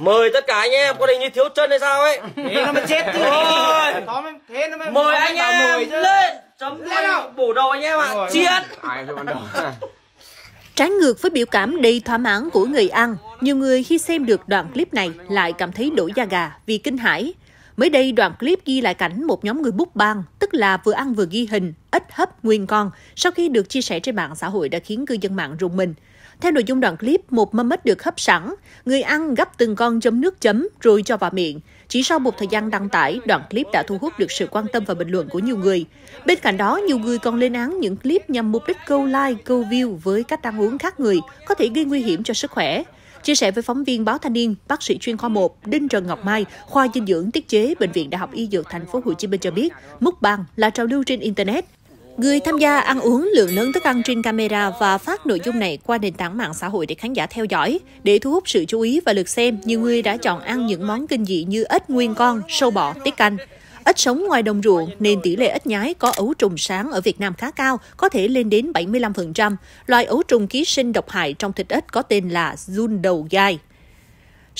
mời tất cả anh em có đây như thiếu chân hay sao ấy thế nó mới chết Thôi, thế nó mới mời anh em lên chấm lên bổ đầu anh em ạ à. chiến Trái ngược với biểu cảm đầy thỏa mãn của người ăn, nhiều người khi xem được đoạn clip này lại cảm thấy đổi da gà vì kinh hãi. Mới đây, đoạn clip ghi lại cảnh một nhóm người bút bang, tức là vừa ăn vừa ghi hình, ít hấp nguyên con, sau khi được chia sẻ trên mạng xã hội đã khiến cư dân mạng rùng mình. Theo nội dung đoạn clip, một mâm mít được hấp sẵn, người ăn gấp từng con chấm nước chấm rồi cho vào miệng. Chỉ sau một thời gian đăng tải, đoạn clip đã thu hút được sự quan tâm và bình luận của nhiều người. Bên cạnh đó, nhiều người còn lên án những clip nhằm mục đích câu like, câu view với cách ăn uống khác người, có thể gây nguy hiểm cho sức khỏe. Chia sẻ với phóng viên báo Thanh niên, bác sĩ chuyên khoa 1 Đinh Trần Ngọc Mai, khoa dinh dưỡng tiết chế bệnh viện Đại học Y Dược Thành phố Hồ Chí Minh cho biết, bằng là trào lưu trên internet, Người tham gia ăn uống lượng lớn thức ăn trên camera và phát nội dung này qua nền tảng mạng xã hội để khán giả theo dõi. Để thu hút sự chú ý và lượt xem, nhiều người đã chọn ăn những món kinh dị như ếch nguyên con, sâu bọ, tiết canh. Ếch sống ngoài đồng ruộng nên tỷ lệ ếch nhái có ấu trùng sáng ở Việt Nam khá cao, có thể lên đến 75%. Loài ấu trùng ký sinh độc hại trong thịt ếch có tên là run đầu gai.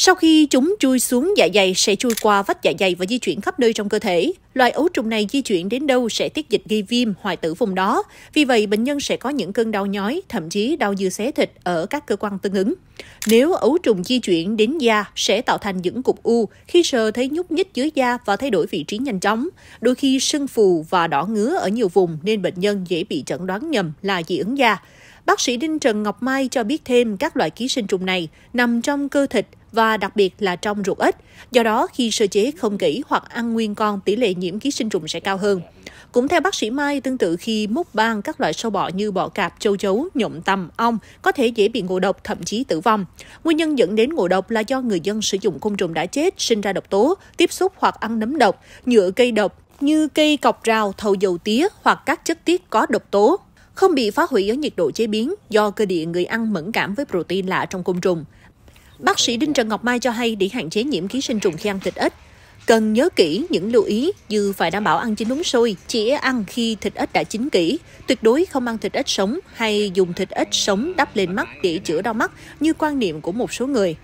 Sau khi chúng chui xuống dạ dày sẽ chui qua vách dạ dày và di chuyển khắp nơi trong cơ thể. Loài ấu trùng này di chuyển đến đâu sẽ tiết dịch gây viêm, hoại tử vùng đó. Vì vậy, bệnh nhân sẽ có những cơn đau nhói, thậm chí đau dư xé thịt ở các cơ quan tương ứng. Nếu ấu trùng di chuyển đến da sẽ tạo thành những cục u, khi sờ thấy nhúc nhích dưới da và thay đổi vị trí nhanh chóng. Đôi khi sưng phù và đỏ ngứa ở nhiều vùng nên bệnh nhân dễ bị chẩn đoán nhầm là dị ứng da. Bác sĩ Đinh Trần Ngọc Mai cho biết thêm các loại ký sinh trùng này nằm trong cơ thịt và đặc biệt là trong ruột ếch. Do đó, khi sơ chế không kỹ hoặc ăn nguyên con, tỷ lệ nhiễm ký sinh trùng sẽ cao hơn. Cũng theo bác sĩ Mai, tương tự khi múc ban các loại sâu bọ như bọ cạp, châu chấu, nhộng tầm, ong có thể dễ bị ngộ độc, thậm chí tử vong. Nguyên nhân dẫn đến ngộ độc là do người dân sử dụng côn trùng đã chết, sinh ra độc tố, tiếp xúc hoặc ăn nấm độc, nhựa cây độc như cây cọc rào, thầu dầu tía hoặc các chất tiết có độc tố không bị phá hủy ở nhiệt độ chế biến do cơ địa người ăn mẫn cảm với protein lạ trong côn trùng. Bác sĩ Đinh Trần Ngọc Mai cho hay để hạn chế nhiễm ký sinh trùng khi ăn thịt ếch, cần nhớ kỹ những lưu ý như phải đảm bảo ăn chín đúng sôi, chỉ ăn khi thịt ếch đã chín kỹ, tuyệt đối không ăn thịt ếch sống hay dùng thịt ếch sống đắp lên mắt để chữa đau mắt như quan niệm của một số người.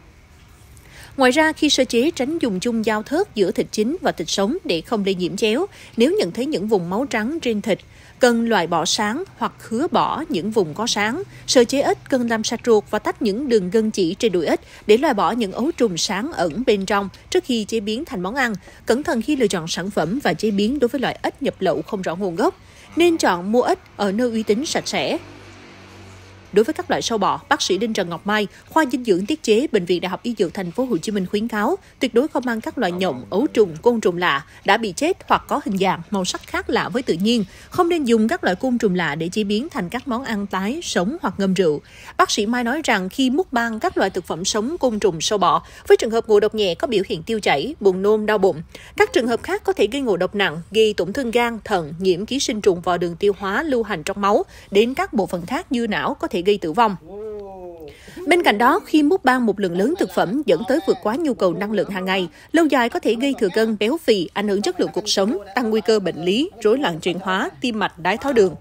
Ngoài ra, khi sơ chế tránh dùng chung dao thớt giữa thịt chính và thịt sống để không lây nhiễm chéo nếu nhận thấy những vùng máu trắng trên thịt. Cần loại bỏ sáng hoặc khứa bỏ những vùng có sáng. Sơ chế ếch cần làm sạch ruột và tách những đường gân chỉ trên đuôi ếch để loại bỏ những ấu trùng sáng ẩn bên trong trước khi chế biến thành món ăn. Cẩn thận khi lựa chọn sản phẩm và chế biến đối với loại ếch nhập lậu không rõ nguồn gốc. Nên chọn mua ếch ở nơi uy tín sạch sẽ, Đối với các loại sâu bọ, bác sĩ Đinh Trần Ngọc Mai, khoa dinh dưỡng tiết chế bệnh viện Đại học Y Dược thành phố Hồ Chí Minh khuyến cáo tuyệt đối không mang các loại nhộng, ấu trùng, côn trùng lạ đã bị chết hoặc có hình dạng, màu sắc khác lạ với tự nhiên, không nên dùng các loại côn trùng lạ để chế biến thành các món ăn tái, sống hoặc ngâm rượu. Bác sĩ Mai nói rằng khi múc ban các loại thực phẩm sống côn trùng sâu bọ, với trường hợp ngộ độc nhẹ có biểu hiện tiêu chảy, buồn nôn, đau bụng. Các trường hợp khác có thể gây ngộ độc nặng, gây tổn thương gan, thận, nhiễm ký sinh trùng vào đường tiêu hóa lưu hành trong máu, đến các bộ phận khác như não có thể gây tử vong. Bên cạnh đó, khi múc ban một lượng lớn thực phẩm dẫn tới vượt quá nhu cầu năng lượng hàng ngày, lâu dài có thể gây thừa cân, béo phì, ảnh hưởng chất lượng cuộc sống, tăng nguy cơ bệnh lý, rối loạn chuyển hóa, tim mạch, đái tháo đường.